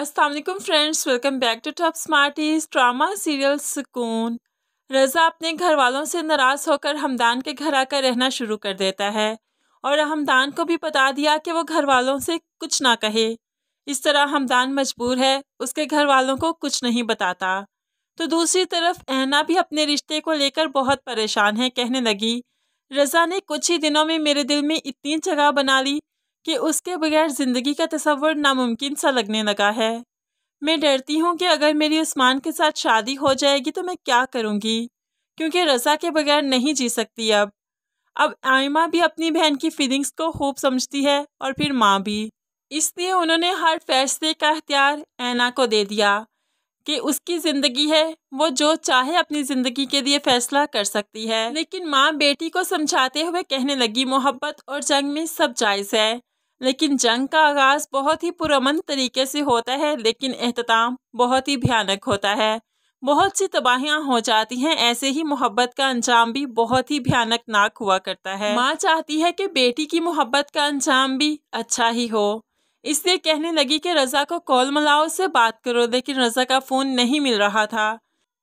Aslam friends welcome back to top smarties drama serial सुकून रज़ा अपने घर वालों से नाराज़ होकर हमदान के घर आकर रहना शुरू कर देता है और हमदान को भी बता दिया कि वो घर वालों से कुछ ना कहे इस तरह हमदान मजबूर है उसके घर वालों को कुछ नहीं बताता तो दूसरी तरफ ऐना भी अपने रिश्ते को लेकर बहुत परेशान है कहने लगी रज़ा ने कुछ ही दिनों में मेरे दिल में इतनी जगह बना ली कि उसके बगैर ज़िंदगी का तस्वर नामुमकिन सा लगने लगा है मैं डरती हूँ कि अगर मेरी उस्मान के साथ शादी हो जाएगी तो मैं क्या करूँगी क्योंकि रज़ा के बगैर नहीं जी सकती अब अब आयमा भी अपनी बहन की फीलिंग्स को खूब समझती है और फिर माँ भी इसलिए उन्होंने हर फैसले का अख्तियार ऐना को दे दिया कि उसकी ज़िंदगी है वो जो चाहे अपनी ज़िंदगी के लिए फ़ैसला कर सकती है लेकिन माँ बेटी को समझाते हुए कहने लगी मोहब्बत और जंग में सब जायज़ है लेकिन जंग का आगाज़ बहुत ही पुरमन तरीके से होता है लेकिन अख्ताम बहुत ही भयानक होता है बहुत सी तबाहियां हो जाती हैं ऐसे ही मोहब्बत का अंजाम भी बहुत ही भयानक नाक हुआ करता है माँ चाहती है कि बेटी की मोहब्बत का अंजाम भी अच्छा ही हो इसलिए कहने लगी कि रज़ा को कॉल मलाओ से बात करो लेकिन रज़ा का फ़ोन नहीं मिल रहा था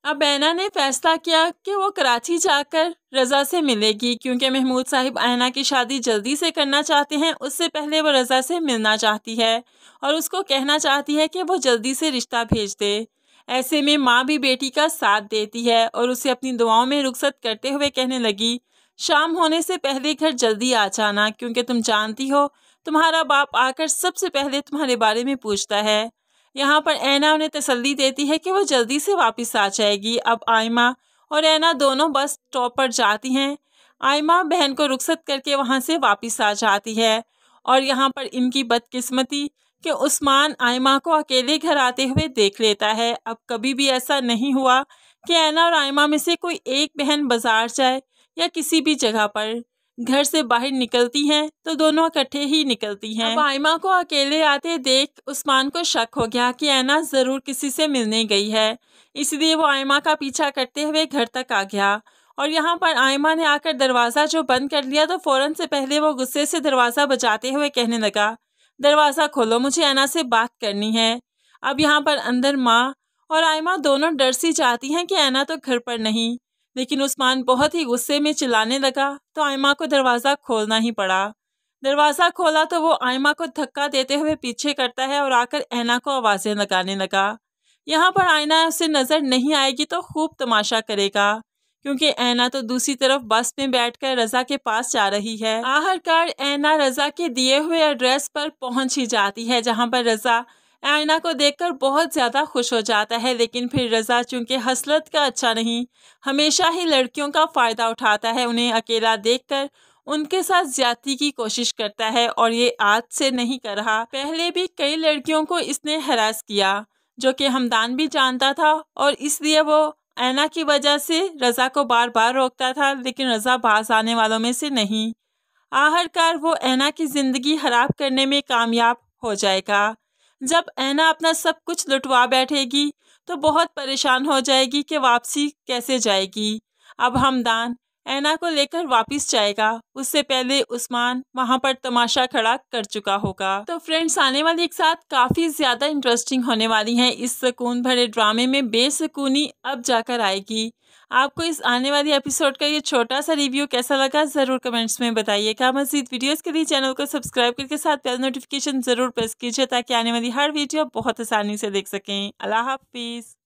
अब ऐना ने फैसला किया कि वो कराची जाकर रज़ा से मिलेगी क्योंकि महमूद साहिब ऐना की शादी जल्दी से करना चाहते हैं उससे पहले वो रज़ा से मिलना चाहती है और उसको कहना चाहती है कि वो जल्दी से रिश्ता भेज दे ऐसे में माँ भी बेटी का साथ देती है और उसे अपनी दुआओं में रुखसत करते हुए कहने लगी शाम होने से पहले घर जल्दी आ जाना क्योंकि तुम जानती हो तुम्हारा बाप आकर सबसे पहले तुम्हारे बारे में पूछता है यहाँ पर ऐना उन्हें तसल्ली देती है कि वो जल्दी से वापस आ जाएगी अब आयमा और ऐना दोनों बस स्टॉप पर जाती हैं आयमा बहन को रुखसत करके वहाँ से वापस आ जाती है और यहाँ पर इनकी बदकिस्मती कि उस्मान आयमा को अकेले घर आते हुए देख लेता है अब कभी भी ऐसा नहीं हुआ कि ऐना और आयमा में से कोई एक बहन बाजार जाए या किसी भी जगह पर घर से बाहर निकलती हैं तो दोनों इकट्ठे ही निकलती हैं आयमा को अकेले आते देख उस्मान को शक हो गया कि ऐना ज़रूर किसी से मिलने गई है इसलिए वो आयमा का पीछा करते हुए घर तक आ गया और यहाँ पर आयमा ने आकर दरवाज़ा जो बंद कर लिया तो फ़ौरन से पहले वो गुस्से से दरवाज़ा बजाते हुए कहने लगा दरवाज़ा खोलो मुझे ऐना से बात करनी है अब यहाँ पर अंदर माँ और आयमा दोनों डर सी जाती हैं कि ऐना तो घर पर नहीं लेकिन उस्मान बहुत ही गुस्से में चिल्लाने लगा तो आयमा को दरवाज़ा खोलना ही पड़ा दरवाज़ा खोला तो वो आयमा को धक्का देते हुए पीछे करता है और आकर ऐना को आवाज़ें लगाने लगा यहाँ पर आयना उसे नज़र नहीं आएगी तो खूब तमाशा करेगा क्योंकि ऐना तो दूसरी तरफ बस में बैठकर रजा के पास जा रही है आखिरकार ऐना रजा के दिए हुए एड्रेस पर पहुंच ही जाती है जहां पर रजा आयना को देखकर बहुत ज़्यादा खुश हो जाता है लेकिन फिर रज़ा चूंकि हसलत का अच्छा नहीं हमेशा ही लड़कियों का फ़ायदा उठाता है उन्हें अकेला देखकर उनके साथ ज्यादती की कोशिश करता है और ये आज से नहीं कर रहा पहले भी कई लड़कियों को इसने हरास किया जो कि हमदान भी जानता था और इसलिए वो ऐना की वजह से रज़ा को बार बार रोकता था लेकिन रज़ा बाज आने वालों में से नहीं आखिरकार वो ऐना की ज़िंदगी खराब करने में कामयाब हो जाएगा जब ऐना अपना सब कुछ लुटवा बैठेगी तो बहुत परेशान हो जाएगी कि वापसी कैसे जाएगी अब हमदान ऐना को लेकर वापस जाएगा उससे पहले उस्मान वहां पर तमाशा खड़ा कर चुका होगा तो फ्रेंड्स आने वाली एक साथ काफी ज्यादा इंटरेस्टिंग होने वाली है इस सुकून भरे ड्रामे में बेसकूनी अब जाकर आएगी आपको इस आने वाले एपिसोड का ये छोटा सा रिव्यू कैसा लगा ज़रूर कमेंट्स में बताइएगा मजीद वीडियोस के लिए चैनल को सब्सक्राइब करके साथ बेल नोटिफिकेशन ज़रूर प्रेस कीजिए ताकि आने वाली हर वीडियो बहुत आसानी से देख सकें अल्लाह हाफिज़